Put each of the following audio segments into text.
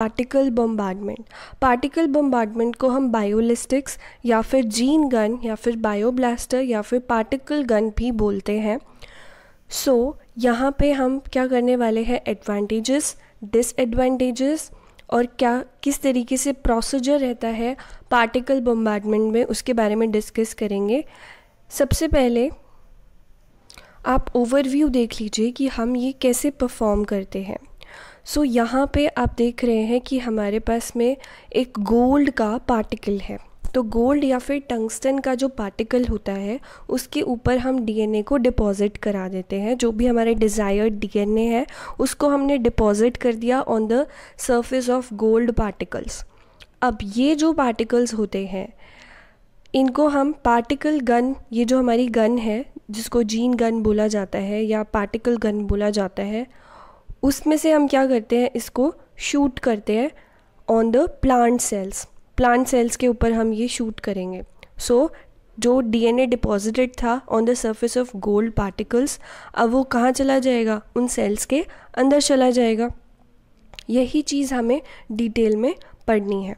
particle bombardment particle bombardment को हम बायोलिस्टिक्स या फिर जीन गन या फिर बायोब्लास्टर या फिर पार्टिकल गन भी बोलते हैं सो so, यहाँ पे हम क्या करने वाले हैं एडवांटेजेस डिसएडवांटेजेस और क्या किस तरीके से प्रोसीजर रहता है पार्टिकल बम्बार्डमेंट में उसके बारे में डिस्कस करेंगे सबसे पहले आप ओवरव्यू देख लीजिए कि हम ये कैसे परफॉर्म करते हैं सो so, यहाँ पे आप देख रहे हैं कि हमारे पास में एक गोल्ड का पार्टिकल है तो गोल्ड या फिर टंगस्टन का जो पार्टिकल होता है उसके ऊपर हम डीएनए को डिपॉजिट करा देते हैं जो भी हमारे डिज़ायर्ड डीएनए है उसको हमने डिपॉजिट कर दिया on the surface of gold particles अब ये जो पार्टिकल्स होते हैं इनको हम पार्टिकल गन ये जो हमारी गन है जिसको जीन गन बोला जाता है या पार्टिकल गन बोला जाता है उसमें से हम क्या करते हैं इसको शूट करते हैं on the plant cells plant cells के ऊपर हम ये शूट करेंगे सो so, जो डीएनए डिपॉजिटेड था on the surface of gold particles अब वो कहाँ चला जाएगा उन सेल्स के अंदर चला जाएगा यही चीज़ हमें डिटेल में पढ़नी है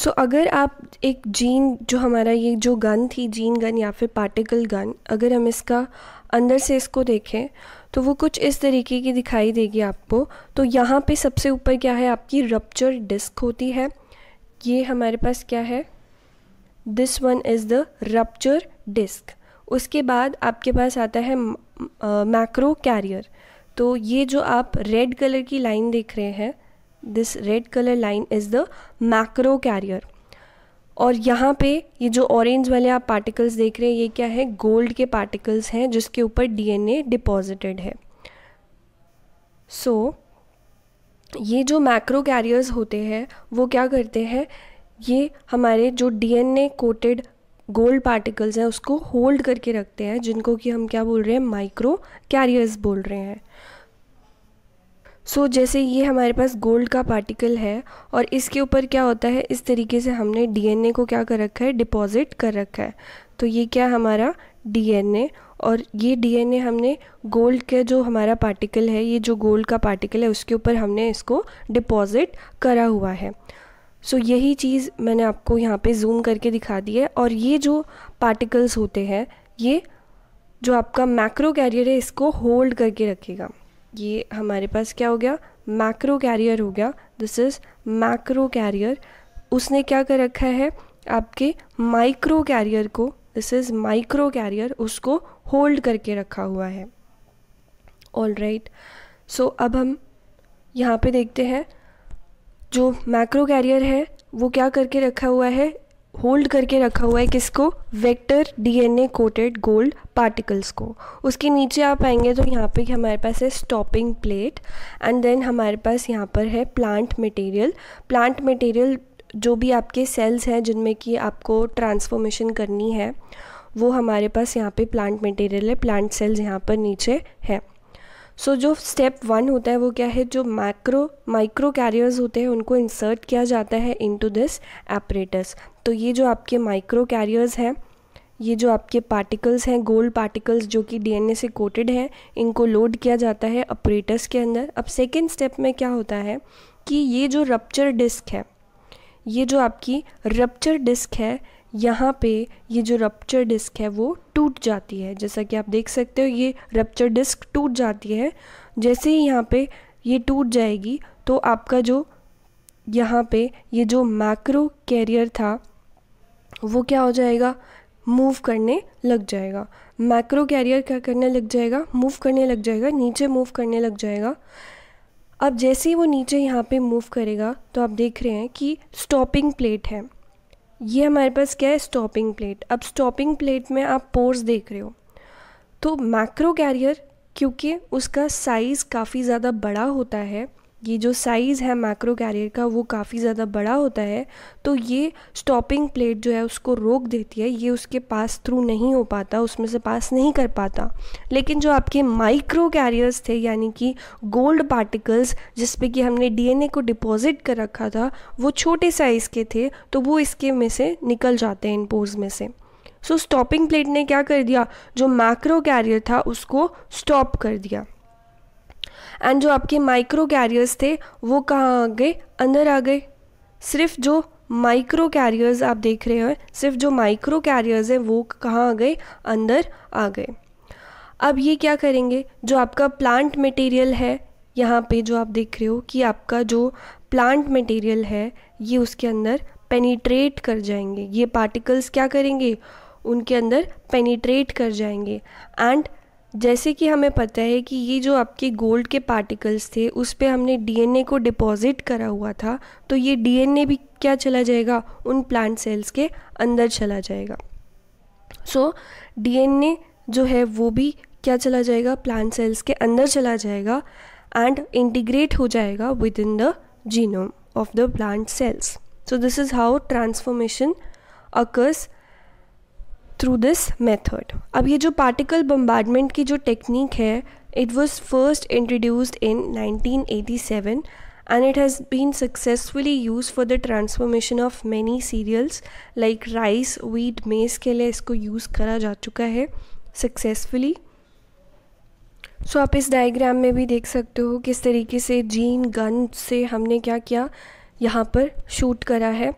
सो so, अगर आप एक जीन जो हमारा ये जो गन थी जीन गन या फिर पार्टिकल गन अगर हम इसका अंदर से इसको देखें तो वो कुछ इस तरीके की दिखाई देगी आपको तो यहाँ पे सबसे ऊपर क्या है आपकी रप्चर डिस्क होती है ये हमारे पास क्या है this one is the rupture disc उसके बाद आपके पास आता है मैक्रो कैरियर तो ये जो आप रेड कलर की लाइन देख रहे हैं this red colour line is the macro carrier और यहाँ पे ये जो ऑरेंज वाले आप पार्टिकल्स देख रहे हैं ये क्या है गोल्ड के पार्टिकल्स हैं जिसके ऊपर डीएनए डिपॉजिटेड है सो so, ये जो मैक्रो कैरियर्स होते हैं वो क्या करते हैं ये हमारे जो डीएनए कोटेड गोल्ड पार्टिकल्स हैं उसको होल्ड करके रखते हैं जिनको कि हम क्या बोल रहे हैं माइक्रो कैरियर्स बोल रहे हैं सो so, जैसे ये हमारे पास गोल्ड का पार्टिकल है और इसके ऊपर क्या होता है इस तरीके से हमने डीएनए को क्या कर रखा है डिपॉजिट कर रखा है तो ये क्या हमारा डीएनए और ये डीएनए हमने गोल्ड के जो हमारा पार्टिकल है ये जो गोल्ड का पार्टिकल है उसके ऊपर हमने इसको डिपॉजिट करा हुआ है सो so, यही चीज़ मैंने आपको यहाँ पे जूम करके दिखा दी है और ये जो पार्टिकल्स होते हैं ये जो आपका मैक्रो कैरियर है इसको होल्ड करके रखेगा ये हमारे पास क्या हो गया मैक्रो कैरियर हो गया दिस इज़ मैक्रो कैरियर उसने क्या कर रखा है आपके माइक्रो कैरियर को दिस इज़ माइक्रो कैरियर उसको होल्ड करके रखा हुआ है ऑल राइट सो अब हम यहाँ पे देखते हैं जो मैक्रो कैरियर है वो क्या करके रखा हुआ है होल्ड करके रखा हुआ है किसको vector DNA coated gold particles को उसके नीचे आप आएंगे तो यहाँ पे हमारे पास है स्टॉपिंग प्लेट एंड देन हमारे पास यहाँ पर है प्लांट मटेरियल प्लांट मटेरियल जो भी आपके सेल्स हैं जिनमें कि आपको ट्रांसफॉर्मेशन करनी है वो हमारे पास यहाँ पे प्लांट मटेरियल है प्लांट सेल्स यहाँ पर नीचे है सो so, जो स्टेप वन होता है वो क्या है जो मैक्रो माइक्रो कैरियर्स होते हैं उनको इंसर्ट किया जाता है इनटू दिस एपरेटस तो ये जो आपके माइक्रो कैरियर्स हैं ये जो आपके पार्टिकल्स हैं गोल्ड पार्टिकल्स जो कि डीएनए से कोटेड हैं इनको लोड किया जाता है अपरेटस के अंदर अब सेकेंड स्टेप में क्या होता है कि ये जो रप्चर डिस्क है ये जो आपकी रप्चर डिस्क है यहाँ पे ये जो रप्चर डिस्क है वो टूट जाती है जैसा कि आप देख सकते हो ये रप्चर डिस्क टूट जाती है जैसे ही यहाँ पे ये टूट जाएगी तो आपका जो यहाँ पे ये जो मैक्रो कैरियर था वो क्या हो जाएगा मूव करने लग जाएगा मैक्रो कैरियर क्या करने लग जाएगा मूव करने लग जाएगा नीचे मूव करने लग जाएगा अब जैसे ही वो नीचे यहाँ पे मूव करेगा तो आप देख रहे हैं कि स्टॉपिंग प्लेट है ये हमारे पास क्या है स्टॉपिंग प्लेट अब स्टॉपिंग प्लेट में आप पोर्स देख रहे हो तो मैक्रो कैरियर क्योंकि उसका साइज़ काफ़ी ज़्यादा बड़ा होता है ये जो साइज़ है मैक्रो कैरियर का वो काफ़ी ज़्यादा बड़ा होता है तो ये स्टॉपिंग प्लेट जो है उसको रोक देती है ये उसके पास थ्रू नहीं हो पाता उसमें से पास नहीं कर पाता लेकिन जो आपके माइक्रो कैरियर्स थे यानी कि गोल्ड पार्टिकल्स जिस कि हमने डीएनए को डिपॉजिट कर रखा था वो छोटे साइज़ के थे तो वो इसके में से निकल जाते हैं इन पोर्स में से सो स्टॉपिंग प्लेट ने क्या कर दिया जो मैक्रो कैरियर था उसको स्टॉप कर दिया एंड जो आपके माइक्रो कैरियर्स थे वो कहाँ आ गए अंदर आ गए सिर्फ जो माइक्रो कैरियर्स आप देख रहे हो सिर्फ जो माइक्रो कैरियर्स हैं वो कहाँ आ गए अंदर आ गए अब ये क्या करेंगे जो आपका प्लांट मटेरियल है यहाँ पे जो आप देख रहे हो कि आपका जो प्लांट मटेरियल है ये उसके अंदर पेनीट्रेट कर जाएंगे ये पार्टिकल्स क्या करेंगे उनके अंदर पेनीट्रेट कर जाएंगे एंड जैसे कि हमें पता है कि ये जो आपके गोल्ड के पार्टिकल्स थे उस पर हमने डीएनए को डिपॉजिट करा हुआ था तो ये डीएनए भी क्या चला जाएगा उन प्लांट सेल्स के अंदर चला जाएगा सो so, डीएनए जो है वो भी क्या चला जाएगा प्लांट सेल्स के अंदर चला जाएगा एंड इंटीग्रेट हो जाएगा within the genome of the plant cells so this is how transformation occurs through this method अब ये जो पार्टिकल बम्बार्डमेंट की जो टेक्निक है it was first introduced in nineteen eighty seven and it has been successfully use for the transformation of many cereals like rice wheat maize के लिए इसको use करा जा चुका है सक्सेसफुली सो so, आप इस डायग्राम में भी देख सकते हो किस तरीके से जीन गन से हमने क्या किया यहाँ पर शूट करा है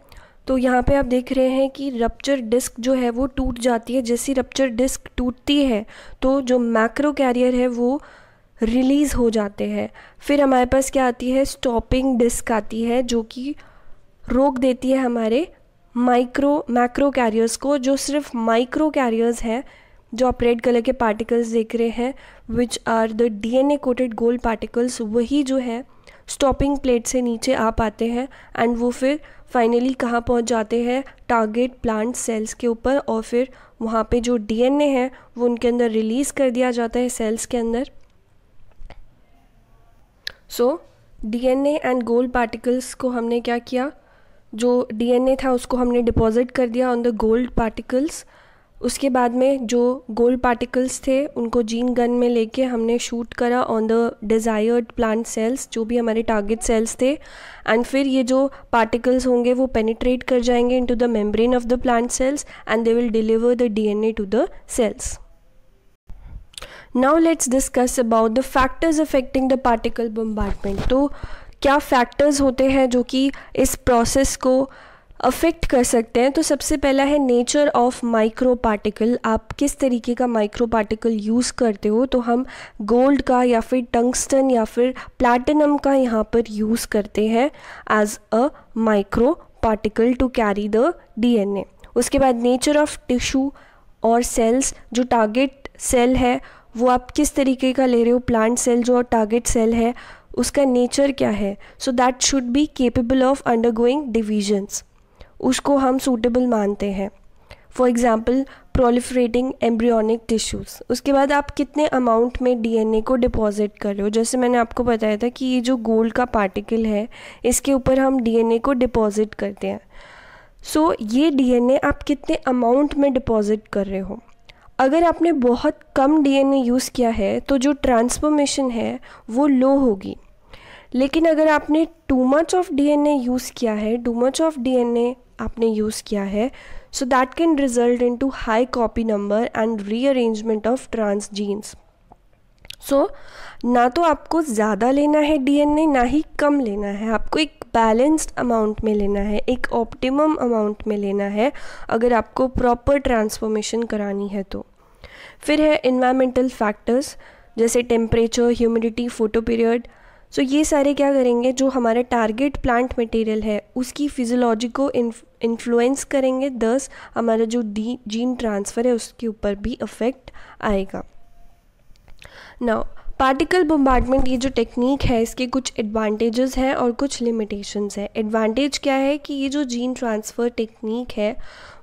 तो यहाँ पे आप देख रहे हैं कि रप्चर डिस्क जो है वो टूट जाती है जैसी रप्चर डिस्क टूटती है तो जो मैक्रो कैरियर है वो रिलीज़ हो जाते हैं फिर हमारे पास क्या आती है स्टॉपिंग डिस्क आती है जो कि रोक देती है हमारे माइक्रो मैक्रो कैरियर्स को जो सिर्फ माइक्रो कैरियर्स हैं जो आप रेड कलर के पार्टिकल्स देख रहे हैं which are the DNA coated gold particles वही जो है स्टॉपिंग प्लेट से नीचे आ पाते हैं एंड वो फिर फाइनली कहाँ पहुँच जाते हैं टारगेट प्लांट सेल्स के ऊपर और फिर वहाँ पे जो डीएनए है वो उनके अंदर रिलीज़ कर दिया जाता है सेल्स के अंदर so DNA and gold particles को हमने क्या किया जो डीएनए था उसको हमने डिपॉजिट कर दिया ऑन द गोल्ड पार्टिकल्स उसके बाद में जो गोल्ड पार्टिकल्स थे उनको जीन गन में लेके हमने शूट करा on the desired plant cells जो भी हमारे टारगेट सेल्स थे एंड फिर ये जो पार्टिकल्स होंगे वो पेनिट्रेट कर जाएंगे into the membrane of the plant cells and they will deliver the DNA to the cells now let's discuss about the factors affecting the particle bombardment तो क्या फैक्टर्स होते हैं जो कि इस प्रोसेस को अफेक्ट कर सकते हैं तो सबसे पहला है नेचर ऑफ माइक्रो पार्टिकल आप किस तरीके का माइक्रो पार्टिकल यूज़ करते हो तो हम गोल्ड का या फिर टंगस्टन या फिर प्लैटिनम का यहाँ पर यूज़ करते हैं as a micro particle to carry the DNA उसके बाद नेचर ऑफ टिश्यू और सेल्स जो टारगेट सेल है वो आप किस तरीके का ले रहे हो प्लांट सेल जो टारगेट सेल है उसका नेचर क्या है so that should be capable of undergoing divisions उसको हम सूटेबल मानते हैं for example proliferating embryonic tissues उसके बाद आप कितने अमाउंट में डीएनए को डिपॉजिट कर रहे हो जैसे मैंने आपको बताया था कि ये जो गोल्ड का पार्टिकल है इसके ऊपर हम डीएनए को डिपॉजिट करते हैं सो so, ये डीएनए आप कितने अमाउंट में डिपॉजिट कर रहे हो अगर आपने बहुत कम डीएनए यूज़ किया है तो जो ट्रांसफॉर्मेशन है वो लो होगी लेकिन अगर आपने too much of DNA use किया है टू मच ऑफ डीएनए आपने यूज़ किया है so that can result in too high copy number and rearrangement of transgenes so ना तो आपको ज़्यादा लेना है डीएनए ना ही कम लेना है आपको एक बैलेंस्ड अमाउंट में लेना है एक ऑप्टिमम अमाउंट में लेना है अगर आपको प्रॉपर ट्रांसफॉर्मेशन करानी है तो फिर है इन्वायरमेंटल फैक्टर्स जैसे temperature humidity photoperiod so ये सारे क्या करेंगे जो हमारा टारगेट प्लांट मटेरियल है उसकी फिजोलॉजी को इन्फ्लुएंस करेंगे दस हमारा जो डी जीन ट्रांसफ़र है उसके ऊपर भी इफ़ेक्ट आएगा नाउ पार्टिकल बम्बार्टमेंट ये जो टेक्निक है इसके कुछ एडवांटेजेस हैं और कुछ लिमिटेशंस हैं एडवांटेज क्या है कि ये जो जीन ट्रांसफ़र टेक्निक है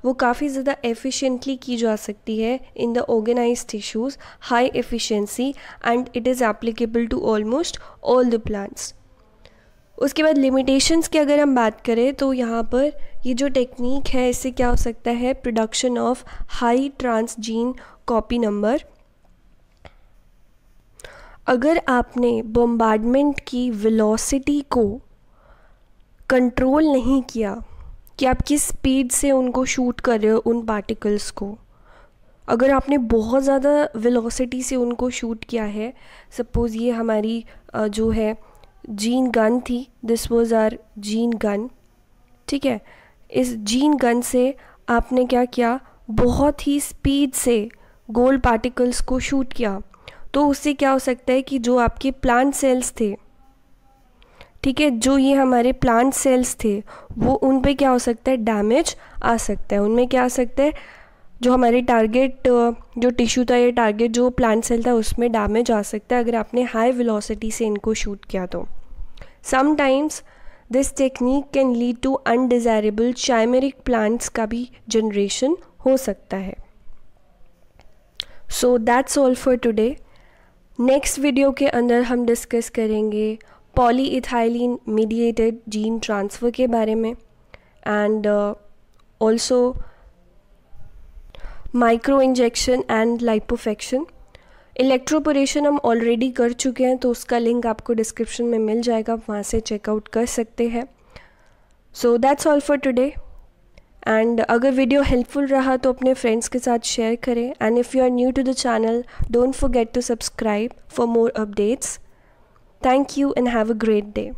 वो काफ़ी ज़्यादा एफिशिएंटली की जा सकती है in the organize tissues high efficiency and it is applicable to almost all the plants उसके बाद लिमिटेशंस की अगर हम बात करें तो यहाँ पर ये जो टेक्निक है इससे क्या हो सकता है production of high transgene copy number अगर आपने बम्बार्डमेंट की वेलोसिटी को कंट्रोल नहीं किया कि आप किस स्पीड से उनको शूट कर रहे हो उन पार्टिकल्स को अगर आपने बहुत ज़्यादा वेलोसिटी से उनको शूट किया है सपोज़ ये हमारी जो है जीन गन थी this was our gene gun ठीक है इस जीन गन से आपने क्या किया बहुत ही स्पीड से गोल्ड पार्टिकल्स को शूट किया तो उससे क्या हो सकता है कि जो आपके प्लांट सेल्स थे ठीक है जो ये हमारे प्लांट सेल्स थे वो उन पे क्या हो सकता है डैमेज आ सकता है उनमें क्या आ सकता है जो हमारे टारगेट जो टिश्यू था या टारगेट जो प्लांट सेल था उसमें डैमेज आ सकता है अगर आपने हाई वेलोसिटी से इनको शूट किया तो sometimes this technique can lead to undesirable chimeric plants का भी जनरेशन हो सकता है so that's all for today next video के अंदर हम डिस्कस करेंगे पॉलीइथाइलिन मीडिएटेड जीन ट्रांसफ़र के बारे में and also microinjection and lipofection electroporation हम ऑलरेडी कर चुके हैं तो उसका लिंक आपको डिस्क्रिप्शन में मिल जाएगा वहाँ से चेकआउट कर सकते हैं so that's all for today and अगर वीडियो हेल्पफुल रहा तो अपने फ्रेंड्स के साथ शेयर करें and if you are new to the channel don't forget to subscribe for more updates thank you and have a great day